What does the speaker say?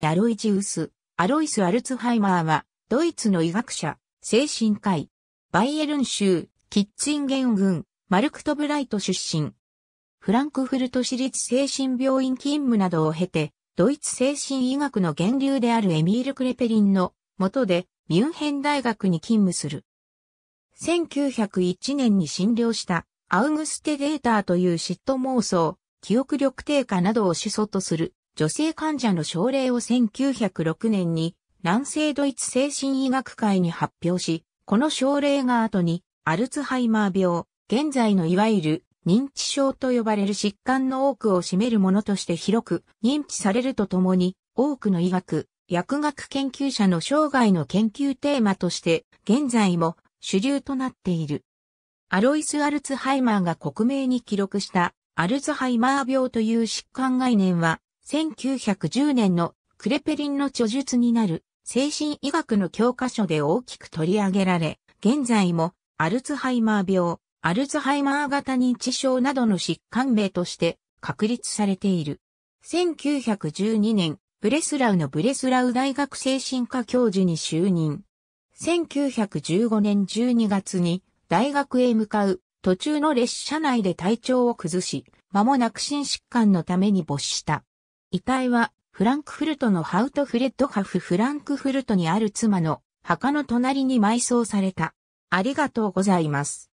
ダロイジウス、アロイス・アルツハイマーは、ドイツの医学者、精神科医、バイエルン州、キッツインゲン郡、マルクトブライト出身。フランクフルト市立精神病院勤務などを経て、ドイツ精神医学の源流であるエミール・クレペリンの元で、ミュンヘン大学に勤務する。1901年に診療したアウグステ・データーという嫉妬妄想、記憶力低下などを主訴とする女性患者の症例を1906年に南西ドイツ精神医学会に発表し、この症例が後にアルツハイマー病、現在のいわゆる認知症と呼ばれる疾患の多くを占めるものとして広く認知されるとともに、多くの医学、薬学研究者の生涯の研究テーマとして、現在も主流となっている。アロイス・アルツハイマーが克明に記録したアルツハイマー病という疾患概念は、1910年のクレペリンの著述になる精神医学の教科書で大きく取り上げられ、現在もアルツハイマー病、アルツハイマー型認知症などの疾患名として確立されている。1912年、ブレスラウのブレスラウ大学精神科教授に就任。1915年12月に大学へ向かう途中の列車内で体調を崩し、間もなく心疾患のために没した。遺体はフランクフルトのハウトフレッドハフフランクフルトにある妻の墓の隣に埋葬された。ありがとうございます。